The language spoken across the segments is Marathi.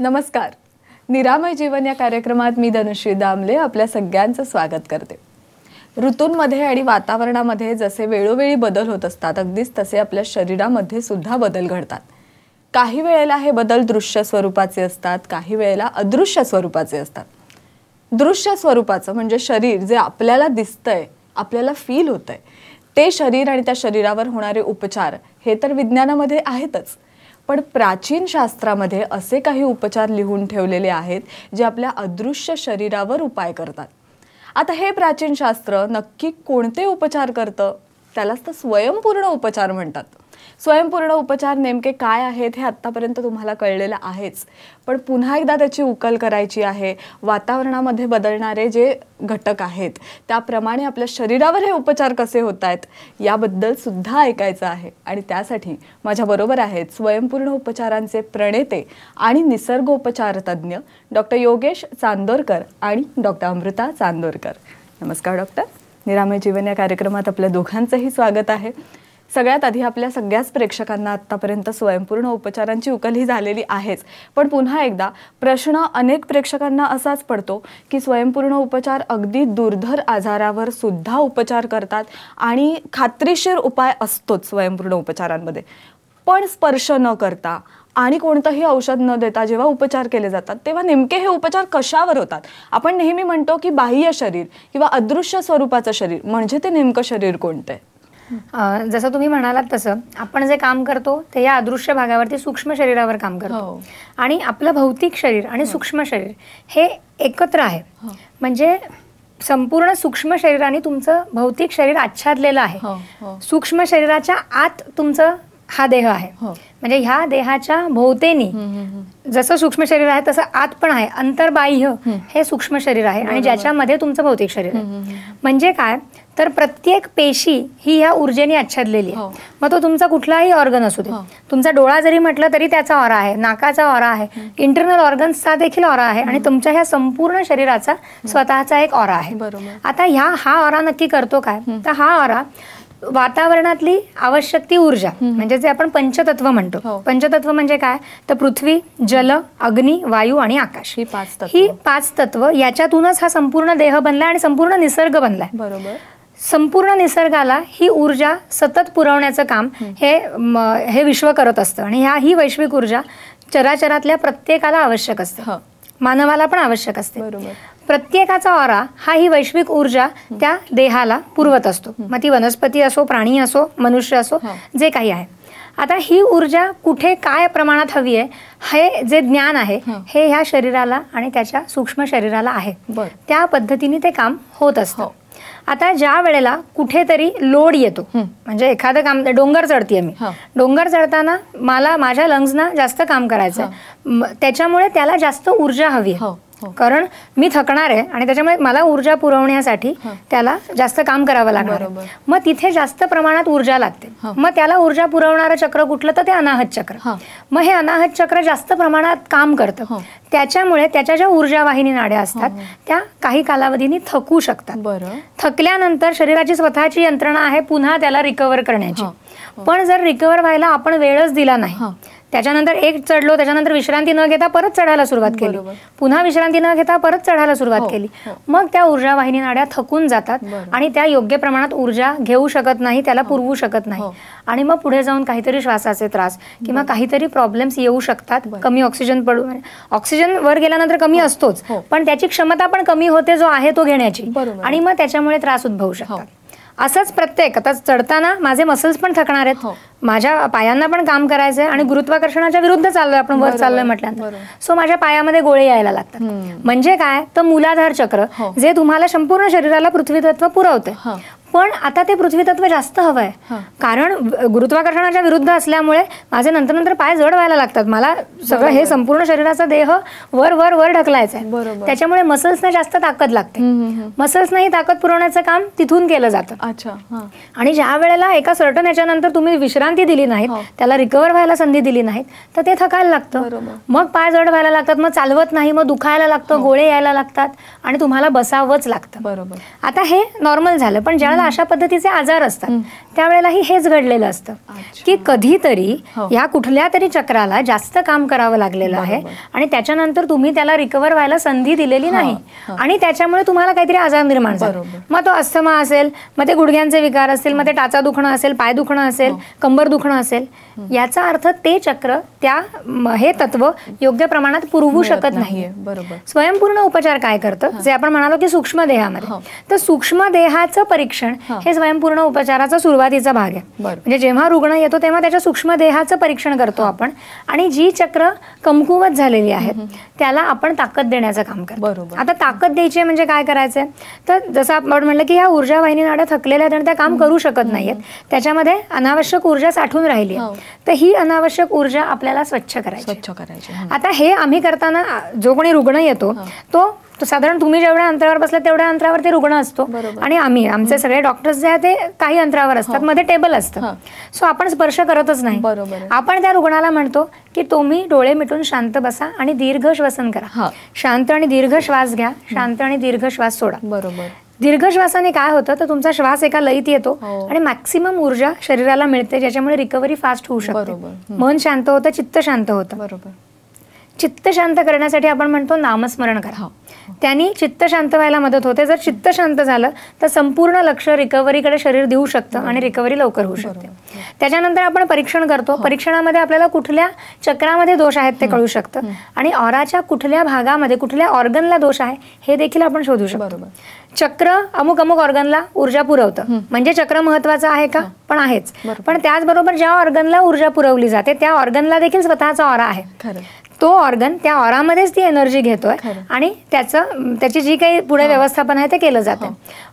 नमस्कार निरामय जीवन या कार्यक्रमात मी धनुश्री दामले आपल्या सगळ्यांचं स्वागत करते ऋतूंमध्ये आणि वातावरणामध्ये जसे वेळोवेळी बदल होत असतात अगदीच तसे आपल्या शरीरामध्ये सुद्धा बदल घडतात काही वेळेला हे बदल दृश्य स्वरूपाचे असतात काही वेळेला अदृश्य स्वरूपाचे असतात दृश्य स्वरूपाचं म्हणजे शरीर जे आपल्याला दिसतंय आपल्याला फील होतंय ते शरीर आणि त्या शरीरावर होणारे उपचार हे तर विज्ञानामध्ये आहेतच पण प्राचीन शास्त्रामध्ये असे काही उपचार लिहून ठेवलेले आहेत जे आपल्या अदृश्य शरीरावर उपाय करतात आता हे प्राचीन शास्त्र नक्की कोणते उपचार करतं त्यालाच तर स्वयंपूर्ण उपचार म्हणतात स्वयंपूर्ण उपचार नेमके काय आहेत हे आत्तापर्यंत तुम्हाला कळलेलं आहेच पण पुन्हा एकदा त्याची उकल करायची आहे वातावरणामध्ये बदलणारे जे घटक आहेत त्याप्रमाणे आपल्या शरीरावर हे उपचार कसे होत आहेत याबद्दल सुद्धा ऐकायचं आहे आणि त्यासाठी माझ्याबरोबर आहेत स्वयंपूर्ण उपचारांचे प्रणेते आणि निसर्गोपचारतज्ञ डॉक्टर योगेश चांदोरकर आणि डॉक्टर अमृता चांदोरकर नमस्कार डॉक्टर निरामय जीवन या कार्यक्रमात आपल्या दोघांचंही स्वागत आहे सगळ्यात आधी आपल्या सगळ्याच प्रेक्षकांना आतापर्यंत स्वयंपूर्ण उपचारांची उकल ही झालेली आहेच पण पुन्हा एकदा प्रश्न अनेक प्रेक्षकांना असाच पडतो की स्वयंपूर्ण उपचार अगदी दुर्धर आजारावर सुद्धा उपचार करतात आणि खात्रीशीर उपाय असतोच स्वयंपूर्ण उपचारांमध्ये पण स्पर्श न करता आणि कोणतंही औषध न देता जेव्हा उपचार केले जातात तेव्हा नेमके हे उपचार कशावर होतात आपण नेहमी म्हणतो की बाह्य शरीर किंवा अदृश्य स्वरूपाचं शरीर म्हणजे ते नेमकं शरीर कोणतं आहे जसं तुम्ही म्हणालात तसं आपण जे काम करतो ते या अदृश्य भागावरती सूक्ष्म शरीरावर काम करतो हो. आणि आपलं भौतिक शरीर आणि हो. सूक्ष्म शरीर हे एकत्र आहे हो. म्हणजे संपूर्ण सूक्ष्म शरीराने तुमचं भौतिक शरीर आच्छादलेलं आहे सूक्ष्म शरीराच्या आत तुमचं हा देह आहे म्हणजे ह्या देहाच्या भोवतेनी जसं सूक्ष्म शरीर आहे तसं आत पण आहे अंतर्बाह्य हे सूक्ष्म शरीर आहे आणि ज्याच्यामध्ये तुमचं भौतिक शरीर आहे म्हणजे काय तर प्रत्येक पेशी ही ह्या ऊर्जेने आच्छादलेली आहे हो. मग तो तुमचा कुठलाही ऑर्गन असू दे हो. तुमचा डोळा जरी म्हटलं तरी त्याचा ऑरा आहे नाकाचा ऑरा आहे इंटरनल ऑर्गन्सचा देखील ऑरा आहे आणि तुमच्या ह्या संपूर्ण शरीराचा स्वतःचा एक ऑरा आहे आता ह्या हा ऑरा नक्की करतो काय तर हा ऑरा वातावरणातली आवश्यक ती ऊर्जा म्हणजे जे आपण पंचतत्व म्हणतो हो. पंचतत्व म्हणजे काय तर पृथ्वी जल अग्नी वायू आणि आकाश ही पाच ही पाच तत्व याच्यातूनच हा संपूर्ण देह बनलाय आणि संपूर्ण निसर्ग बनलाय बरोबर संपूर्ण निसर्गाला ही ऊर्जा सतत पुरवण्याचं काम हे हे विश्व करत असतं आणि ह्या ही वैश्विक ऊर्जा चराचरातल्या प्रत्येकाला आवश्यक असते हो. मानवाला पण आवश्यक असते प्रत्येकाचा ऑरा हा ही वैश्विक ऊर्जा त्या देहाला पुरवत असतो मग ती वनस्पती असो प्राणी असो मनुष्य असो हो. जे काही आहे आता ही ऊर्जा कुठे काय प्रमाणात हवी आहे हे जे ज्ञान आहे हो. हे ह्या शरीराला आणि त्याच्या सूक्ष्म शरीराला आहे त्या पद्धतीने ते काम होत असतं आता ज्या वेळेला कुठेतरी लोड येतो म्हणजे एखादं काम डोंगर चढतीये मी डोंगर चढताना मला माझ्या लंग्सना जास्त काम करायचं त्याच्यामुळे त्याला जास्त ऊर्जा हवी आहे हो. हो. कारण मी थकणार आहे आणि त्याच्यामुळे मला ऊर्जा पुरवण्यासाठी हो. त्याला जास्त काम करावं लागणार मग तिथे जास्त प्रमाणात ऊर्जा लागते हो. मग त्याला ऊर्जा पुरवणारं चक्र कुठलं तर ते अनाहत चक्र मग हे अनाहत चक्र जास्त प्रमाणात काम करतं त्याच्यामुळे त्याच्या ज्या ऊर्जा वाहिनी नाड्या असतात त्या काही कालावधीने थकू शकतात थकल्यानंतर शरीराची स्वतःची यंत्रणा आहे पुन्हा त्याला रिकव्हर करण्याची पण जर रिकव्हर व्हायला आपण वेळच दिला नाही त्याच्यानंतर एक चढलो त्याच्यानंतर विश्रांती न घेता परत चढायला सुरुवात केली पुन्हा विश्रांती न घेता परत चढायला सुरुवात हो, केली हो. मग त्या ऊर्जा वाहिनी नाड्या थकून जातात आणि त्या योग्य प्रमाणात ऊर्जा घेऊ शकत नाही त्याला हो. पुरवू शकत नाही आणि मग पुढे जाऊन काहीतरी श्वासाचे त्रास किंवा काहीतरी प्रॉब्लेम्स येऊ शकतात कमी ऑक्सिजन पडू ऑक्सिजन म्हणजे वर गेल्यानंतर कमी असतोच पण त्याची क्षमता पण कमी होते जो आहे तो घेण्याची आणि मग त्याच्यामुळे त्रास उद्भवू शकतात असंच प्रत्येक आता चढताना माझे मसल्स पण थकणार आहेत हो. माझ्या पायांना पण काम करायचंय आणि गुरुत्वाकर्षणाच्या विरुद्ध चाललोय आपण वर चाललोय म्हटल्यानंतर सो माझ्या पायामध्ये गोळे यायला लागतात म्हणजे काय तर मुलाधार चक्र हो. जे तुम्हाला संपूर्ण शरीराला पृथ्वी तत्व पुरवते हो. पण आता ते पृथ्वी तत्व जास्त हवं आहे कारण गुरुत्वाकर्षणाच्या विरुद्ध असल्यामुळे माझे नंतर नंतर पाय जड व्हायला लागतात मला सगळं हे संपूर्ण शरीराचा देह वर वर वर ढकलायचा आहे त्याच्यामुळे मसल्सना जास्त ताकद लागते मसल्सना ही ताकद पुरवण्याचं काम तिथून केलं जातं अच्छा आणि ज्या वेळेला एका सर्टन याच्यानंतर तुम्ही विश्रांती दिली नाहीत हो. त्याला रिकवर व्हायला संधी दिली नाहीत तर ते थकायला लागतं मग पाय जड व्हायला लागतात मग चालवत नाही मग दुखायला लागतं हो. गोळे यायला लागतात आणि तुम्हाला बसावंच लागतं बरोबर आता हे नॉर्मल झालं पण ज्या माणसाला अशा पद्धतीचे आजार असतात त्यावेळेलाही हेच घडलेलं असतं की कधीतरी हो. ह्या कुठल्या तरी चक्राला जास्त काम करावं लागलेलं आहे आणि त्याच्यानंतर तुम्ही त्याला रिकव्हर व्हायला संधी दिलेली नाही आणि त्याच्यामुळे तुम्हाला काहीतरी आजार निर्माण झाला मग तो अस्थमा असेल मग ते गुडघ्यांचे विकार असेल मग ते टाचा दुखणं असेल पाय दुखणं असेल हो. कंबर दुखणं असेल याचा अर्थ ते चक्र त्या हे तत्व योग्य प्रमाणात पुरवू शकत नाही स्वयंपूर्ण उपचार काय करतं जे आपण म्हणालो की सूक्ष्म देहामध्ये हो. तर सूक्ष्म देहाचं परीक्षण परीक्षण हे स्वयंपूर्ण उपचाराचा सुरुवातीचा भाग आहे म्हणजे जेव्हा रुग्ण येतो तेव्हा त्याच्या सूक्ष्म देहाचं परीक्षण करतो आपण आणि जी चक्र कमकुवत झालेली आहेत त्याला आपण ताकद देण्याचं काम करतो बरोबर आता ताकद द्यायची म्हणजे काय करायचंय तर जसं आपण म्हणलं की ह्या ऊर्जा वाहिनी नाड्या थकलेल्या आहेत आणि त्या काम करू शकत नाहीयेत त्याच्यामध्ये अनावश्यक ऊर्जा साठून राहिली आहे हो. तर ही अनावश्यक ऊर्जा आपल्याला स्वच्छ करायची स्वच्छ करायची आता हे आम्ही करताना जो कोणी रुग्ण येतो तो तो साधारण तुम्ही जेवढ्या अंतरावर बसला तेवढ्या अंतरावर ते रुग्ण असतो आणि आम्ही आमचे सगळे डॉक्टर्स जे आहेत ते काही अंतरावर असतात मध्ये टेबल असतं सो आपण स्पर्श करतच नाही आपण त्या रुग्णाला म्हणतो की तुम्ही डोळे मिटून शांत बसा आणि दीर्घ श्वसन करा शांत आणि दीर्घ श्वास घ्या शांत आणि दीर्घ श्वास सोडा बरोबर दीर्घ श्वासाने काय होतं तर तुमचा श्वास एका लईत येतो हो. आणि मॅक्सिमम ऊर्जा शरीराला मिळते ज्याच्यामुळे रिकव्हरी फास्ट होऊ शकते मन शांत होतं चित्त शांत होतं बरोबर चित्त शांत करण्यासाठी आपण म्हणतो नामस्मरण करा त्यांनी चित्त शांत व्हायला मदत होते जर चित्त शांत झालं तर संपूर्ण लक्ष रिकव्हरीकडे शरीर देऊ शकतं आणि रिकव्हरी लवकर होऊ शकते त्याच्यानंतर आपण परीक्षण करतो हो. परीक्षणामध्ये आपल्याला कुठल्या चक्रामध्ये दोष आहेत ते कळू शकतं आणि ऑराच्या कुठल्या भागामध्ये कुठल्या ऑर्गनला दोष आहे हे देखील आपण शोधू शकतो चक्र अमुक अमुक ऑर्गनला ऊर्जा पुरवतं म्हणजे चक्र महत्वाचं आहे का पण आहेच पण त्याचबरोबर ज्या ऑर्गनला ऊर्जा पुरवली जाते त्या ऑर्गनला देखील स्वतःचा ऑरा आहे तो ऑर्गन त्या ऑरामध्येच ती एनर्जी घेतोय आणि त्याचं त्याची जी काही पुढे व्यवस्थापन आहे ते केलं जातं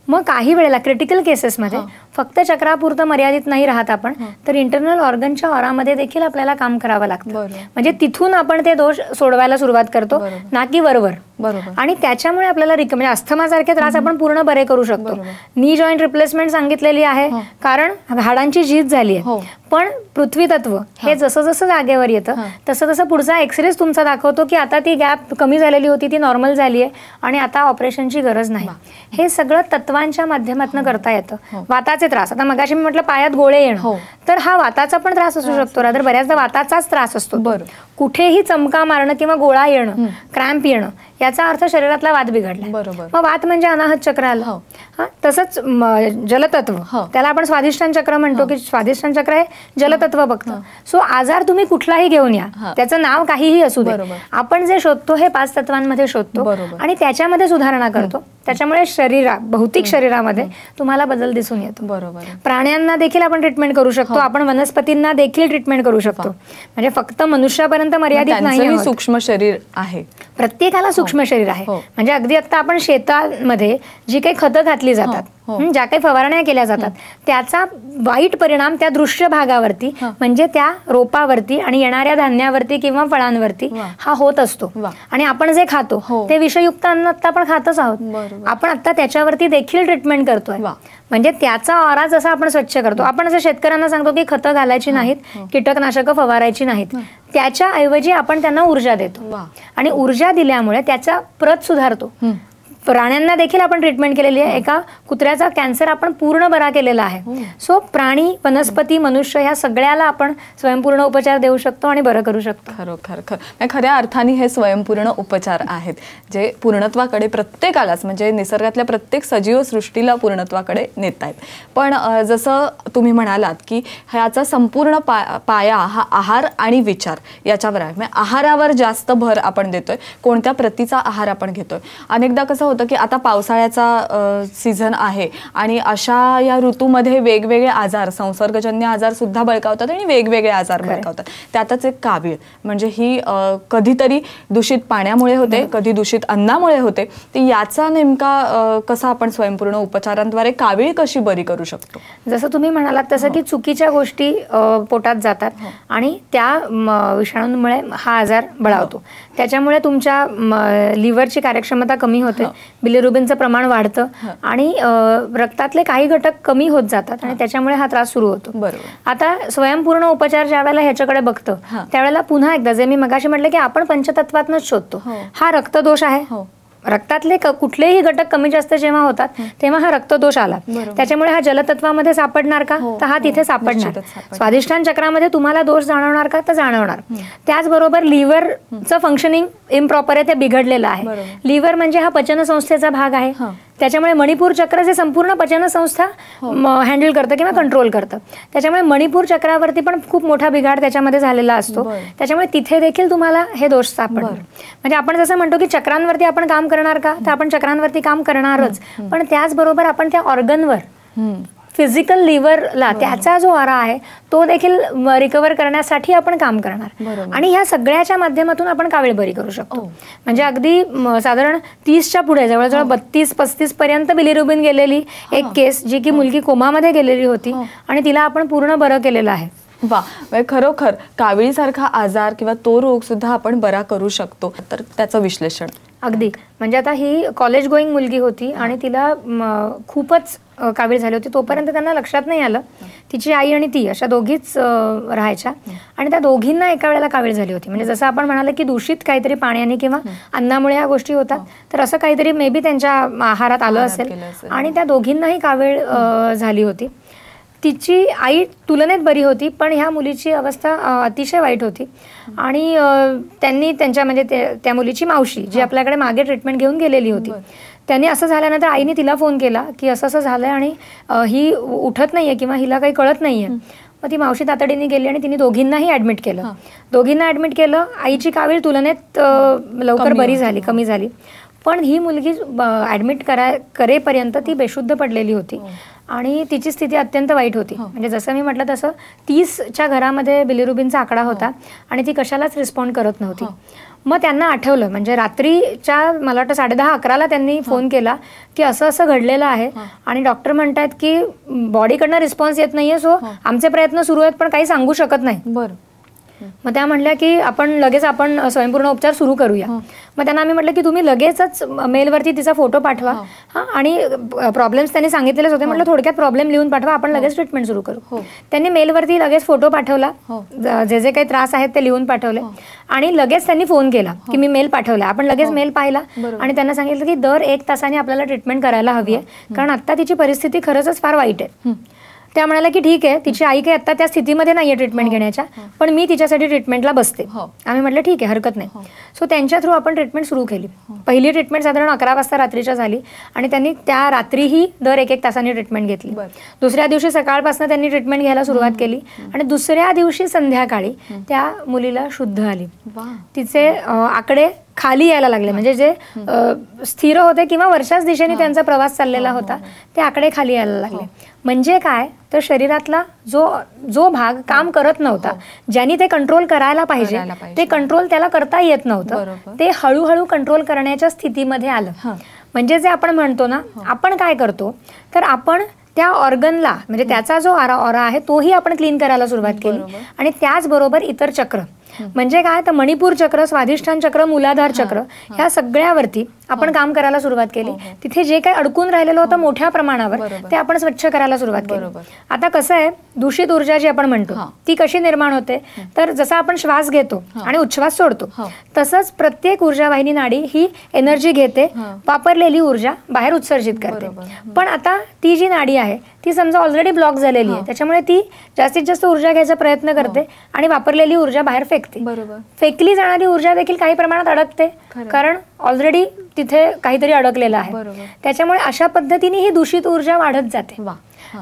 मग काही वेळेला क्रिटिकल केसेसमध्ये फक्त चक्रापुरतं मर्यादित नाही राहत आपण तर इंटरनल ऑर्गनच्या ऑरामध्ये देखील आपल्याला काम करावं लागतं म्हणजे तिथून आपण ते दोष सोडवायला सुरुवात करतो ना की वरवर बरोबर आणि त्याच्यामुळे आपल्याला रिक म्हणजे अस्थमासारखे त्रास आपण पूर्ण बरे करू शकतो नी जॉईंट रिप्लेसमेंट सांगितलेली आहे कारण हाडांची झीज झाली आहे हो. पण पृथ्वी तत्व हे जसं जसं जागेवर येतं तसं तसं पुढचा एक्सरेज तुमचा दाखवतो की आता ती गॅप कमी झालेली होती ती नॉर्मल झाली आहे आणि आता ऑपरेशनची गरज नाही हे सगळं तत्व तत्वांच्या माध्यमातून हो. करता येतं हो. वाताचे त्रास आता मगाशी मी म्हटलं पायात गोळे येणं हो. तर हा वाताचा पण त्रास असू शकतो बऱ्याचदा वाताचाच त्रास असतो बरं कुठेही चमका मारणं किंवा गोळा येणं क्रॅम्प येणं याचा अर्थ शरीरातला वाद बिघडला बरोबर मग वात म्हणजे अनाहत चक्र आलं हो. तसंच जलतत्व हो. त्याला आपण स्वादिष्ठान चक्र म्हणतो हो. की स्वादिष्ठान चक्र हे जलतत्व बघतं सो आजार तुम्ही कुठलाही घेऊन या त्याचं नाव काहीही असू दे आपण जे शोधतो हे पाच तत्वांमध्ये शोधतो आणि त्याच्यामध्ये सुधारणा करतो त्याच्यामुळे शरीरा भौतिक शरीरामध्ये तुम्हाला बदल दिसून येतो बरोबर प्राण्यांना देखील आपण ट्रीटमेंट करू शकतो आपण वनस्पतींना देखील ट्रीटमेंट करू शकतो म्हणजे फक्त मनुष्यापर्यंत मर्यादित नाही सूक्ष्म शरीर आहे प्रत्येकाला हो. सूक्ष्म शरीर आहे हो. म्हणजे अगदी आता आपण शेतामध्ये जी काही खतं घातली जातात हो. हो. ज्या काही फवारण्या केल्या जातात त्याचा वाईट परिणाम त्या दृश्य भागावरती म्हणजे त्या रोपावरती आणि येणाऱ्या धान्यावरती किंवा फळांवरती हा होत असतो आणि आपण जे खातो हो. ते विषयुक्त अन्न आता आपण खातच आहोत आपण आता त्याच्यावरती देखील ट्रीटमेंट करतोय म्हणजे त्याचा ऑरा जसा आपण स्वच्छ करतो आपण असं शेतकऱ्यांना सांगतो की खतं घालायची नाहीत कीटकनाशकं फवारायची नाहीत त्याच्याऐवजी आपण त्यांना ऊर्जा देतो आणि ऊर्जा दिल्यामुळे त्याचा प्रत सुधारतो प्राण्यांना देखील आपण ट्रीटमेंट केलेली आहे एका कुत्र्याचा कॅन्सर आपण पूर्ण बरा केलेला आहे सो हो. प्राणी वनस्पती मनुष्य ह्या सगळ्याला आपण स्वयंपूर्ण उपचार देऊ शकतो आणि बरं करू शकतो खरोखर खर खऱ्या अर्थाने हे स्वयंपूर्ण उपचार आहेत जे पूर्णत्वाकडे प्रत्येकालाच म्हणजे निसर्गातल्या प्रत्येक सजीव सृष्टीला पूर्णत्वाकडे नेत आहेत पण जसं तुम्ही म्हणालात की ह्याचा संपूर्ण पा पाया हा आहार आणि विचार याच्यावर आहे म्हणजे आहारावर जास्त भर आपण देतोय कोणत्या प्रतीचा आहार आपण घेतोय अनेकदा कसं होतं की आता पावसाळ्याचा सीझन आहे आणि अशा या ऋतूमध्ये वेगवेगळे आजार संसर्गजन्य आजार सुद्धा बळकावतात आणि वेगवेगळे आजार बळकावतात त्यातच एक कावीळ म्हणजे ही कधीतरी दूषित पाण्यामुळे होते कधी दूषित अन्नामुळे होते ती याचा नेमका कसा आपण स्वयंपूर्ण उपचारांद्वारे कावीळ कशी बरी करू शकतो जसं तुम्ही म्हणालात तसं की हो. चुकीच्या गोष्टी पोटात जातात हो. आणि त्या विषाणूंमुळे हा आजार बळावतो हो. त्याच्यामुळे तुमच्या लिव्हरची कार्यक्षमता कमी होते बिलिरुबिनचं प्रमाण वाढतं आणि रक्तातले काही घटक कमी होत जातात आणि त्याच्यामुळे हा त्रास सुरू होतो आता स्वयंपूर्ण उपचार ज्या वेळेला ह्याच्याकडे बघतं त्यावेळेला पुन्हा एकदा जे मी मगाशी म्हटलं की आपण पंचतत्वातनच शोधतो हो. हा रक्तदोष आहे हो. रक्तातले कुठलेही घटक कमी जास्त जेव्हा होतात तेव्हा हा रक्तदोष आला त्याच्यामुळे हा जलतत्वामध्ये सापडणार का हो, तर हा हो, तिथे सापडणार स्वादिष्ठान चक्रामध्ये तुम्हाला दोष जाणवणार का तर जाणवणार त्याचबरोबर लिव्हरचं फंक्शनिंग इम्प्रॉपर आहे ते बिघडलेलं आहे लिव्हर म्हणजे हा पचन संस्थेचा भाग आहे त्याच्यामुळे मणिपूर चक्र जे संपूर्ण पचन संस्था हँडल हो. करतं किंवा कंट्रोल हो. करतं त्याच्यामुळे मणिपूर चक्रावरती पण खूप मोठा बिघाड त्याच्यामध्ये झालेला असतो त्याच्यामुळे तिथे देखील तुम्हाला हे दोष सापडणार म्हणजे आपण जसं म्हणतो की चक्रांवरती आपण काम करणार का तर आपण चक्रांवरती काम करणारच पण त्याचबरोबर आपण त्या ऑर्गनवर फिजिकल लिव्हरला त्याचा जो आरा आहे तो देखील रिकवर करण्यासाठी आपण काम करणार आणि ह्या सगळ्याच्या माध्यमातून आपण बरी करू शकतो हो. म्हणजे अगदी साधारण तीसच्या पुढे जवळजवळ हो. बत्तीस पस्तीस पर्यंत बिलिरुबिन गेलेली एक केस जी की हो. मुलगी कोमामध्ये गेलेली होती आणि तिला आपण पूर्ण बरं केलेलं आहे वा म्हणजे खरोखर कावीळीसारखा आजार किंवा तो रोग सुद्धा आपण बरा करू शकतो तर त्याचं विश्लेषण अगदी म्हणजे आता ही कॉलेज गोईंग मुलगी होती आणि तिला खूपच कावीळ झाली होती तोपर्यंत त्यांना लक्षात नाही आलं तिची आई आणि ती अशा दोघीच राहायच्या आणि त्या दोघींना एका वेळेला कावीळ झाली होती म्हणजे जसं आपण म्हणालं की दूषित काहीतरी पाण्याने किंवा अन्नामुळे या गोष्टी होतात तर असं काहीतरी मे बी त्यांच्या आहारात आलं असेल आणि त्या दोघींनाही कावीळ झाली होती तिची आई तुलनेत बरी होती पण ह्या मुलीची अवस्था अतिशय वाईट होती आणि त्यांनी त्यांच्या म्हणजे त्या मुलीची मावशी जी आपल्याकडे मागे ट्रीटमेंट घेऊन गेलेली होती त्यांनी असं झाल्यानंतर आईने तिला फोन केला की असं असं झालंय आणि ही उठत नाहीये किंवा हिला काही कळत नाहीये मग ती मावशी तातडीने गेली आणि तिने दोघींनाही ऍडमिट केलं दोघींना ऍडमिट केलं आईची कावीळ तुलनेत लवकर बरी झाली कमी झाली पण ही मुलगी ऍडमिट करा करेपर्यंत ती हो. बेशुद्ध पडलेली होती हो. आणि तिची स्थिती अत्यंत वाईट होती हो. म्हणजे जसं मी म्हटलं तसं तीसच्या घरामध्ये बिलिरुबिनचा आकडा होता आणि ती कशालाच रिस्पॉन्ड करत नव्हती मग त्यांना आठवलं म्हणजे रात्रीच्या मला वाटतं साडेदहा अकराला त्यांनी फोन केला की असं असं घडलेलं आहे आणि डॉक्टर म्हणतात की बॉडीकडनं रिस्पॉन्स येत नाहीये सो आमचे प्रयत्न सुरू आहेत पण काही सांगू शकत नाही बरं मग त्या म्हटल्या की आपण लगेच आपण स्वयंपूर्ण उपचार सुरू करूया हो. मग त्यांना आम्ही म्हटलं की तुम्ही लगेचच मेलवरती तिचा फोटो पाठवा हो. हा आणि प्रॉब्लेम्स त्यांनी सांगितलेलेच होते म्हटलं हो. थोडक्यात प्रॉब्लेम लिहून पाठवा आपण लगेच ट्रीटमेंट सुरू करू त्यांनी मेलवरती लगेच फोटो पाठवला जे जे काही त्रास आहेत ते लिहून पाठवले आणि लगेच त्यांनी फोन केला की मी मेल पाठवला आपण लगेच मेल पाहिला आणि त्यांना सांगितलं की दर एक तासाने आपल्याला ट्रीटमेंट करायला हवी आहे कारण आता तिची परिस्थिती खरंच फार वाईट आहे त्या म्हणाल्या की ठीक आहे तिची आई काही आता त्या स्थितीमध्ये नाही आहे ट्रीटमेंट घेण्याच्या हो. पण मी तिच्यासाठी ट्रीटमेंटला बसते हो. आम्ही म्हटलं ठीक आहे हरकत नाही सो हो. त्यांच्या थ्रू आपण ट्रीटमेंट सुरू केली पहिली ट्रीटमेंट साधारण अकरा वाजता रात्रीच्या झाली आणि त्यांनी त्या रात्रीही दर एक एक तासाने ट्रीटमेंट घेतली दुसऱ्या दिवशी सकाळपासून त्यांनी ट्रीटमेंट घ्यायला सुरुवात केली आणि दुसऱ्या दिवशी संध्याकाळी त्या मुलीला शुद्ध आली तिचे आकडे खाली यायला लागले म्हणजे जे स्थिर होते किंवा वर्षाच दिशेने त्यांचा प्रवास चाललेला होता ते आकडे खाली यायला लागले हो. म्हणजे काय तर शरीरातला जो जो भाग काम करत नव्हता हो. ज्यांनी ते कंट्रोल करायला पाहिजे ते कंट्रोल त्याला करता येत नव्हतं ते हळूहळू कंट्रोल करण्याच्या स्थितीमध्ये आलं म्हणजे जे आपण म्हणतो ना हो. आपण काय करतो तर आपण त्या ऑर्गनला म्हणजे त्याचा जो आरा ऑरा आहे तोही आपण क्लीन करायला सुरुवात केली आणि त्याचबरोबर इतर चक्र म्हणजे काय तर मणिपूर चक्र स्वाधिष्ठान चक्र मुलाधार चक्र ह्या सगळ्यावरती आपण काम करायला सुरुवात केली हो, हो. तिथे जे काही अडकून राहिलेलं होतं हो. मोठ्या प्रमाणावर ते आपण स्वच्छ करायला सुरुवात केली आता कसं आहे दूषित ऊर्जा जी आपण म्हणतो ती कशी निर्माण होते तर जसा आपण श्वास घेतो आणि उच्छ्वास सोडतो तसंच प्रत्येक ऊर्जा वाहिनी नाडी ही एनर्जी घेते वापरलेली ऊर्जा बाहेर उत्सर्जित करते पण आता ती जी नाडी आहे ती समजा ऑलरेडी ब्लॉक झालेली आहे त्याच्यामुळे ती जास्तीत जास्त ऊर्जा घ्यायचा प्रयत्न करते आणि वापरलेली ऊर्जा बाहेर फेकते बरोबर फेकली जाणारी ऊर्जा देखील काही प्रमाणात अडकते कारण ऑलरेडी तिथे काहीतरी अडकलेलं आहे त्याच्यामुळे अशा पद्धतीने ही दूषित ऊर्जा वाढत जाते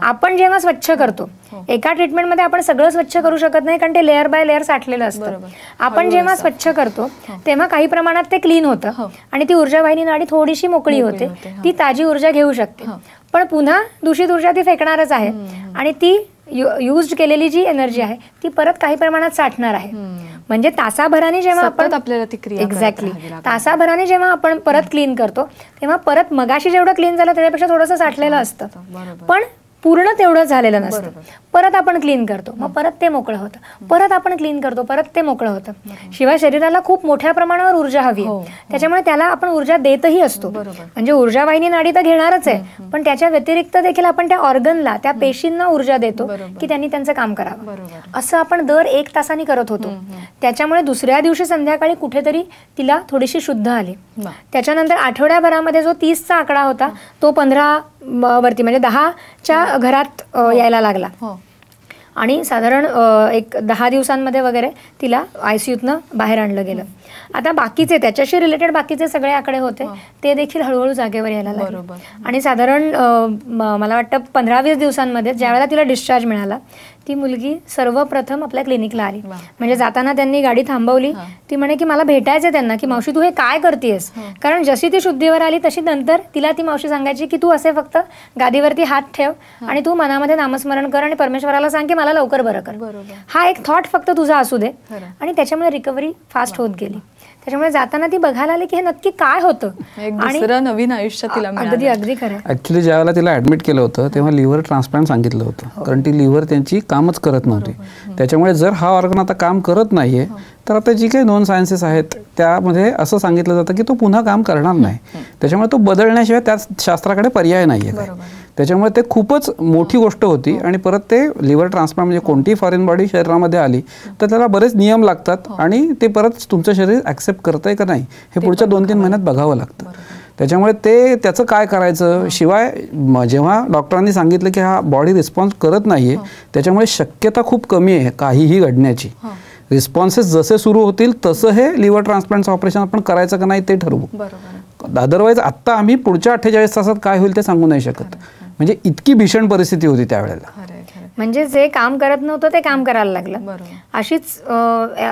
आपण जेव्हा स्वच्छ करतो हो. एका ट्रीटमेंट मध्ये आपण सगळं स्वच्छ करू शकत नाही कारण ते लेअर बाय लेअर साठलेलं असतं आपण जेव्हा स्वच्छ करतो हो. तेव्हा काही प्रमाणात ते क्लीन होतं हो. आणि ती ऊर्जा वाहिनी नाडी थोडीशी मोकळी होते ती ताजी ऊर्जा घेऊ शकते पण पुन्हा दूषित ऊर्जा ती फेकणारच आहे आणि ती युज केलेली जी एनर्जी आहे ती परत काही प्रमाणात साठणार आहे म्हणजे तासाभराने जेव्हा आपण आपल्याला ती क्रिया एक्झॅक्टली तासाभराने जेव्हा आपण परत क्लीन करतो तेव्हा परत मगाशी जेवढं क्लीन झालं त्याच्यापेक्षा थोडंसं साठलेलं असतं पण पूर्ण तेवढं झालेलं नसतं परत आपण क्लीन करतो मग परत ते मोकळं होतं परत आपण क्लीन करतो परत ते मोकळं होतं शिवाय शरीराला खूप मोठ्या प्रमाणावर ऊर्जा हवी आहे हो, हो. त्याच्यामुळे त्याला आपण ऊर्जा देतही असतो म्हणजे ऊर्जा वाहिनी नाडी तर घेणारच आहे पण त्याच्या व्यतिरिक्त देखील आपण त्या ऑर्गनला त्या पेशींना ऊर्जा देतो की त्यांनी त्यांचं काम करावं असं आपण दर एक तासाने करत होतो त्याच्यामुळे दुसऱ्या दिवशी संध्याकाळी कुठेतरी तिला थोडीशी शुद्ध आली त्याच्यानंतर आठवड्याभरामध्ये जो तीसचा आकडा होता तो पंधरा वरती म्हणजे दहाच्या घरात हो. यायला लागला हो. आणि साधारण एक दहा दिवसांमध्ये वगैरे तिला आय बाहेर आणलं गेलं आता बाकीचे त्याच्याशी रिलेटेड बाकीचे सगळे आकडे होते हो. ते देखील हळूहळू जागेवर यायला लागले आणि साधारण मला वाटतं पंधरा वीस दिवसांमध्ये ज्यावेळेला तिला डिस्चार्ज मिळाला ती मुलगी सर्वप्रथम आपल्या क्लिनिकला आली म्हणजे जाताना त्यांनी गाडी थांबवली ती म्हणे की मला भेटायचं त्यांना की मावशी तू हे काय करतेस कारण जशी ती शुद्धीवर आली तशी नंतर तिला ती मावशी सांगायची की तू असे फक्त गादीवरती हात ठेव आणि तू मनामध्ये नामस्मरण कर आणि परमेश्वराला सांग की मला लवकर बरं कर हा एक थॉट फक्त तुझा असू दे आणि त्याच्यामुळे रिकव्हरी फास्ट होत गेली त्याच्यामुळे जाताना ती बघायला आली की हे नक्की काय होतं नवीन आयुष्य तिला अगदी अगदी खरं ऍक्च्युली ज्यावेळेला तिला ऍडमिट केलं होतं तेव्हा लिव्हर ट्रान्सप्लांट सांगितलं होतं हो. कारण ती लिव्हर त्यांची कामच करत नव्हते त्याच्यामुळे जर हा ऑर्गन आता काम करत नाही आहे तर आता जी काही नॉन सायन्सेस आहेत त्यामध्ये असं सांगितलं जातं की तो पुन्हा काम करणार नाही त्याच्यामुळे तो बदलण्याशिवाय त्या शास्त्राकडे पर्याय नाही आहे त्याच्यामुळे ते खूपच मोठी गोष्ट होती आणि परत ते लिव्हर ट्रान्सप्लांट म्हणजे कोणती फॉरेन बॉडी शरीरामध्ये आली तर त्याला बरेच नियम लागतात हो. आणि ते परत तुमचं शरीर ॲक्सेप्ट करतंय का नाही हे पुढच्या दोन तीन महिन्यात बघावं लागतं त्याच्यामुळे ते त्याचं काय करायचं शिवाय जेव्हा डॉक्टरांनी सांगितलं की हा बॉडी रिस्पॉन्स करत नाही आहे त्याच्यामुळे शक्यता खूप कमी आहे काहीही घडण्याची रिस्पॉन्सेस जसे सुरू होतील तसं हे लिव्हर ट्रान्सप्लांटचं ऑपरेशन आपण करायचं का नाही ते ठरवू अदरवाईज आत्ता आम्ही पुढच्या अठ्ठेचाळीस तासात काय होईल ते सांगू नाही शकत म्हणजे इतकी भीषण परिस्थिती होती त्यावेळेला म्हणजे जे काम करत नव्हतं ते काम करायला लागलं अशीच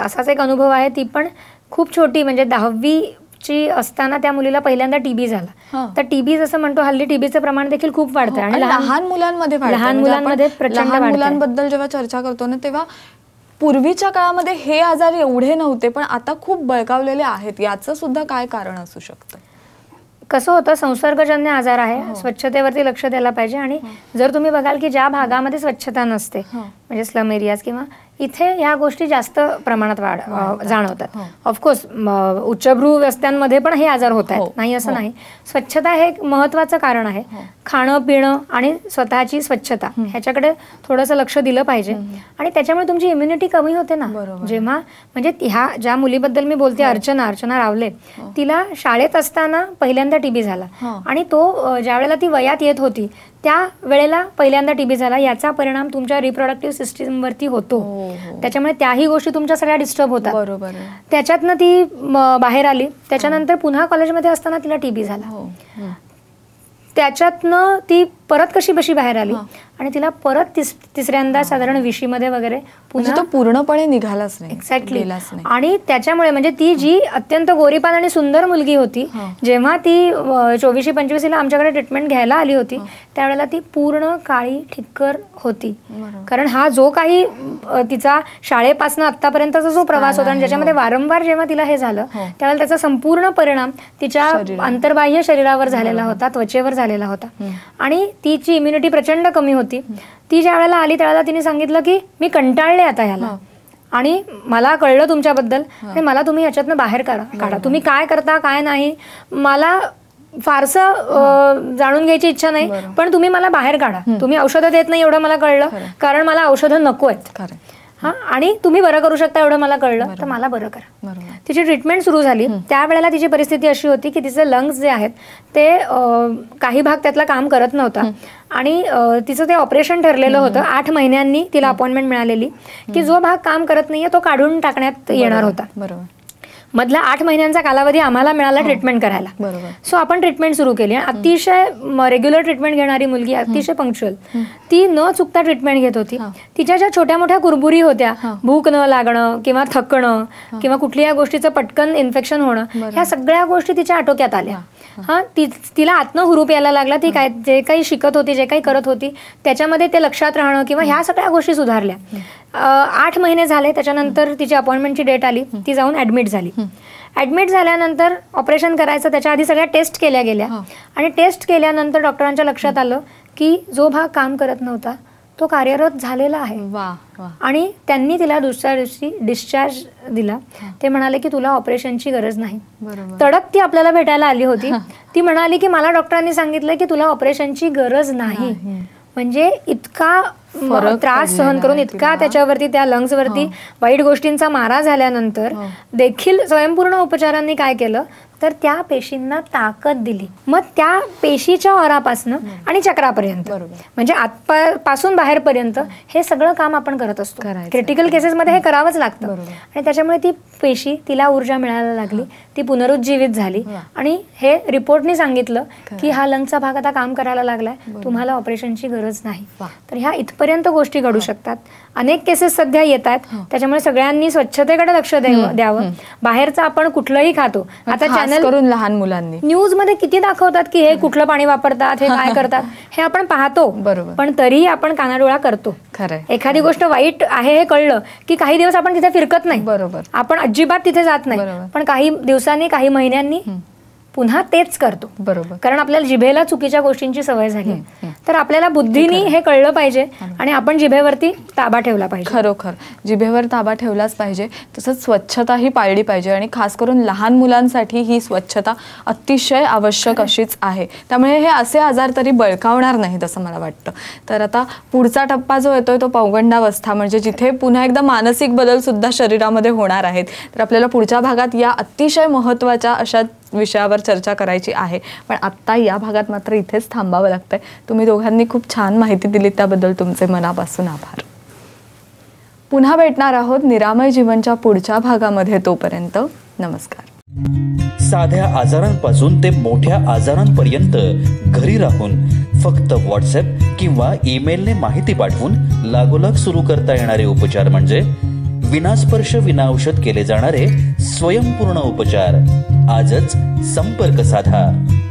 असाच एक अनुभव आहे ती पण खूप छोटी म्हणजे दहावी ची असताना त्या मुलीला पहिल्यांदा टीबी झाला तर टीबी जसं म्हणतो हल्ली टीबीचं प्रमाण देखील खूप वाढतं हो, आणि लहान मुलांमध्ये लहान मुलांमध्ये म्हणजे प्रचंड मुलांबद्दल जेव्हा चर्चा करतो ना तेव्हा पूर्वीच्या काळामध्ये हे आजार एवढे नव्हते पण आता खूप बळकावलेले आहेत याचं सुद्धा काय कारण असू शकतं कसं होतं संसर्गजन्य आजार आहे हो. स्वच्छतेवरती लक्ष द्यायला पाहिजे आणि हो. जर तुम्ही बघाल की ज्या भागामध्ये स्वच्छता नसते म्हणजे स्लम एरियाज किंवा इथे ह्या गोष्टी जास्त प्रमाणात वाढ जाणवतात ऑफकोर्स हो. उच्चभ्रू व्यस्त्यांमध्ये पण हे आजार होत आहेत हो. नाही असं हो. नाही स्वच्छता हे एक महत्वाचं कारण आहे खाणं पिणं आणि स्वतःची स्वच्छता ह्याच्याकडे थोडंसं लक्ष दिलं पाहिजे आणि त्याच्यामुळे तुमची इम्युनिटी कमी होते ना जेव्हा म्हणजे ह्या ज्या मुलीबद्दल मी बोलते अर्चना अर्चना रावले तिला शाळेत असताना पहिल्यांदा टीबी झाला आणि तो ज्या वेळेला ती वयात येत होती त्या वेळेला पहिल्यांदा टीबी झाला याचा परिणाम तुमच्या रिप्रोडक्टिव्ह सिस्टीमवरती होतो हो, हो. त्याच्यामुळे त्याही गोष्टी तुमच्या सगळ्या डिस्टर्ब होतात बरोबर त्याच्यातनं ती बाहेर आली त्याच्यानंतर पुन्हा कॉलेजमध्ये असताना तिला टीबी झाला हो, त्याच्यातनं ती परत कशी बशी बाहेर आली आणि तिला परत तिसऱ्यांदा साधारण विशीमध्ये वगैरे पुन्हा म्हणजे तो पूर्णपणे निघालाच नाही एक्झॅक्टली आणि त्याच्यामुळे म्हणजे ती जी अत्यंत गोरीपान आणि सुंदर मुलगी होती जेव्हा ती चोवीसशे पंचवीसला आमच्याकडे ट्रीटमेंट घ्यायला आली होती त्यावेळेला ती पूर्ण काळी ठिक्कर होती कारण हा जो काही तिचा शाळेपासून आतापर्यंतचा जो प्रवास होता आणि ज्याच्यामध्ये वारंवार जेव्हा तिला हे झालं त्यावेळेला त्याचा संपूर्ण परिणाम तिच्या अंतर्बाह्य शरीरावर झालेला होता त्वचेवर झालेला होता आणि तिची इम्युनिटी प्रचंड कमी होती ती ज्या वेळेला आली त्यावेळेला तिने सांगितलं की मी कंटाळले आता ह्याला आणि मला कळलं तुमच्याबद्दल आणि मला तुम्ही ह्याच्यातनं बाहेर काढा काढा तुम्ही काय करता काय नाही मला फारसं जाणून घ्यायची इच्छा नाही पण तुम्ही मला बाहेर काढा तुम्ही औषधं देत नाही एवढं मला कळलं कारण मला औषधं नको आहेत हा आणि तुम्ही बरं करू शकता एवढं मला कळलं तर मला बरं करा तिची ट्रीटमेंट सुरू झाली त्यावेळेला तिची परिस्थिती अशी होती की तिचे लंग्स जे आहेत ते काही भाग त्यातला काम करत नव्हता आणि तिचं ते ऑपरेशन ठरलेलं होतं आठ महिन्यांनी तिला अपॉइंटमेंट मिळालेली की जो भाग काम करत नाहीये तो काढून टाकण्यात येणार होता बरोबर मधला आठ महिन्यांचा कालावधी आम्हाला मिळाला ट्रीटमेंट हो. करायला सो आपण ट्रीटमेंट सुरू केली अतिशय रेग्युलर ट्रीटमेंट घेणारी मुलगी अतिशय पंक्च्युअल ती न चुकता ट्रीटमेंट घेत होती तिच्या ज्या छोट्या मोठ्या कुरबुरी होत्या भूक न लागणं किंवा थकणं किंवा कुठल्या गोष्टीचं पटकन इन्फेक्शन होणं ह्या सगळ्या गोष्टी तिच्या आटोक्यात आल्या हा ती तिला आत्म हुरूप यायला लागला ती काय जे काही शिकत होती जे काही करत होती त्याच्यामध्ये ते लक्षात राहणं किंवा ह्या सगळ्या गोष्टी सुधारल्या आठ महिने झाले त्याच्यानंतर तिची अपॉइंटमेंटची डेट आली ती जाऊन ऍडमिट झाली ऍडमिट झाल्यानंतर ऑपरेशन करायचं त्याच्या आधी सगळ्या टेस्ट केल्या गेल्या आणि टेस्ट केल्यानंतर डॉक्टरांच्या लक्षात आलं की जो भाग काम करत नव्हता तो कार्यरत झालेला आहे आणि त्यांनी तिला दुसऱ्या दिवशी डिस्चार्ज दिला ते म्हणाले की तुला ऑपरेशनची गरज नाही तडक ती आपल्याला भेटायला आली होती ती म्हणाली की मला डॉक्टरांनी सांगितलं की तुला ऑपरेशनची गरज नाही म्हणजे इतका त्रास सहन करून इतका त्याच्यावरती त्या लंग्सवरती वाईट गोष्टींचा मारा झाल्यानंतर देखील स्वयंपूर्ण उपचारांनी काय केलं तर त्या पेशींना ताकद दिली मग त्या पेशीच्या वरापासनं आणि चक्रापर्यंत म्हणजे आतपासून बाहेरपर्यंत हे सगळं काम आपण करत असतो क्रिटिकल केसेसमध्ये हे करावंच लागतं आणि त्याच्यामुळे ती पेशी तिला ऊर्जा मिळायला लागली ती पुनरुज्जीवित झाली हो. आणि हे रिपोर्टने सांगितलं की हा लंगचा भाग आता काम करायला लागलाय तुम्हाला ऑपरेशनची गरज नाही तर ह्या इथपर्यंत गोष्टी घडू हो. शकतात अनेक केसेस सध्या येत आहेत हो. त्याच्यामुळे सगळ्यांनी स्वच्छतेकडे लक्ष द्यावं बाहेरचं आपण कुठलंही खातो आता चॅनल करून लहान मुलांनी न्यूज मध्ये किती दाखवतात की हे कुठलं पाणी वापरतात हे काय करतात हे आपण पाहतो बरोबर पण तरीही आपण कानाडोळा करतो खरं एखादी गोष्ट वाईट आहे हे कळलं की काही दिवस आपण तिथे फिरकत नाही बरोबर आपण अजिबात तिथे जात नाही पण काही दिवस दिवसांनी काही महिन्यांनी पुन्हा तेच करतो बरोबर कारण आपल्याला जिभेला चुकीच्या गोष्टींची सवय झाली तर आपल्याला बुद्धीनी हे कळलं पाहिजे आणि आपण जिभेवरती ताबा ठेवला पाहिजे खरोखर जिभेवर ताबा ठेवलाच पाहिजे तसंच स्वच्छता ही पाळली पाहिजे आणि खास करून लहान मुलांसाठी ही स्वच्छता अतिशय आवश्यक अशीच आहे त्यामुळे हे असे आजार तरी बळकावणार नाहीत असं मला वाटतं तर आता पुढचा टप्पा जो येतोय तो पौगंडावस्था म्हणजे जिथे पुन्हा एकदा मानसिक बदल सुद्धा शरीरामध्ये होणार आहेत तर आपल्याला पुढच्या भागात या अतिशय महत्त्वाच्या अशा विषयावर चर्चा करायची आहे पण आत्ता या भागात मात्र इथेच थांबावं लागतंय तुम्ही दोघांनी खूप छान माहिती दिली त्याबद्दल तुमचे मनापासून आभार पुन्हा भेटणार आहोत निरामय जीवनच्या पुढच्या भागामध्ये तोपर्यंत नमस्कार साध्या आजारांपासून ते मोठ्या आजारांपर्यंत घरी राहून फक्त व्हॉट्सअप किंवा ईमेलने माहिती पाठवून लागोलाग सुरू करता येणारे उपचार म्हणजे विनास्पर्श विनाऔषध केले जाणारे स्वयंपूर्ण उपचार आजच संपर्क साधा